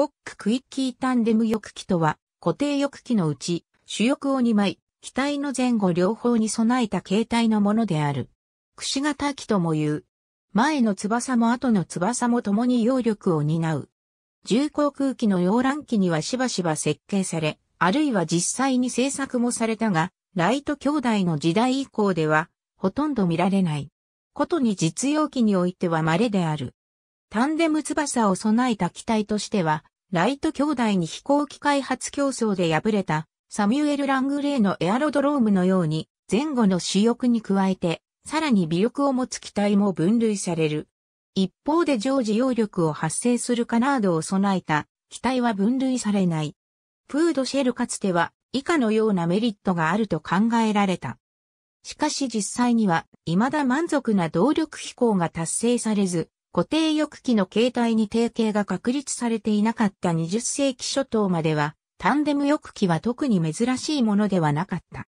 コッククイッキータンデム翼機とは、固定翼機のうち、主翼を2枚、機体の前後両方に備えた形態のものである。くし形機とも言う。前の翼も後の翼も共に揚力を担う。重航空機の溶覧機にはしばしば設計され、あるいは実際に製作もされたが、ライト兄弟の時代以降では、ほとんど見られない。ことに実用機においては稀である。タンデム翼を備えた機体としては、ライト兄弟に飛行機開発競争で敗れたサミュエル・ラングレーのエアロドロームのように前後の主翼に加えて、さらに微力を持つ機体も分類される。一方で常時揚力を発生するカナードを備えた機体は分類されない。プードシェルかつては以下のようなメリットがあると考えられた。しかし実際には未だ満足な動力飛行が達成されず、固定翼機の形態に定型が確立されていなかった20世紀初頭までは、タンデム翼機は特に珍しいものではなかった。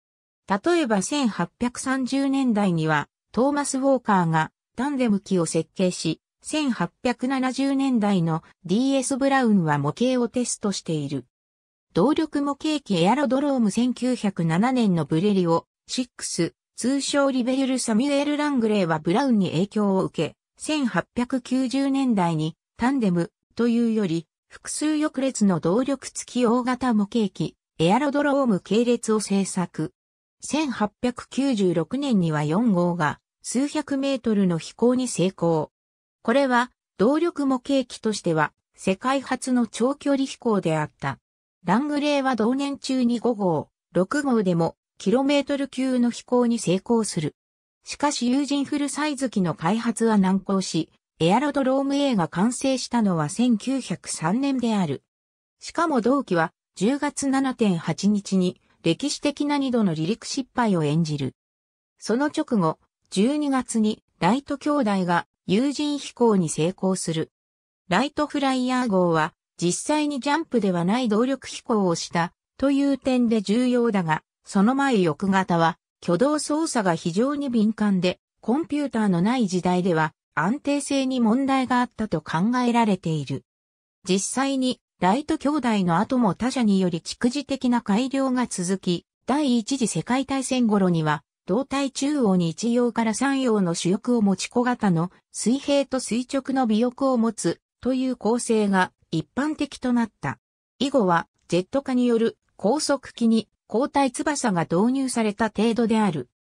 例えば1830年代には、トーマス・ウォーカーがタンデム機を設計し、1870年代の DS ブラウンは模型をテストしている。動力模型機エアロドローム1907年のブレリオ6、通称リベュル・サミュエル・ラングレーはブラウンに影響を受け、1890年代にタンデムというより複数翼列の動力付き大型模型機エアロドローム系列を製作。1896年には4号が数百メートルの飛行に成功。これは動力模型機としては世界初の長距離飛行であった。ラングレーは同年中に5号、6号でもキロメートル級の飛行に成功する。しかし友人フルサイズ機の開発は難航し、エアロドローム A が完成したのは1903年である。しかも同期は10月7.8日に歴史的な2度の離陸失敗を演じる。その直後、12月にライト兄弟が友人飛行に成功する。ライトフライヤー号は実際にジャンプではない動力飛行をしたという点で重要だが、その前翌型は挙動操作が非常に敏感で、コンピューターのない時代では安定性に問題があったと考えられている。実際に、ライト兄弟の後も他者により蓄次的な改良が続き、第一次世界大戦頃には、胴体中央に1用から3用の主翼を持ち小型の水平と垂直の尾翼を持つという構成が一般的となった。以後はジェット化による高速機に交代翼が導入された程度である。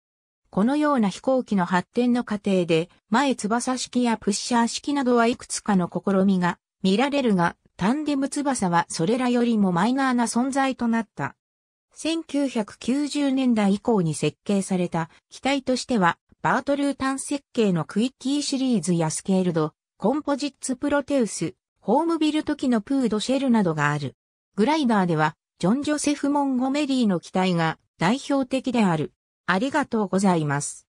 このような飛行機の発展の過程で、前翼式やプッシャー式などはいくつかの試みが見られるが、タンデム翼はそれらよりもマイナーな存在となった。1990年代以降に設計された機体としては、バートルータン設計のクイッキーシリーズやスケールド、コンポジッツプロテウス、ホームビルト機のプードシェルなどがある。グライダーでは、ジョン・ジョセフ・モンゴメリーの期待が代表的である。ありがとうございます。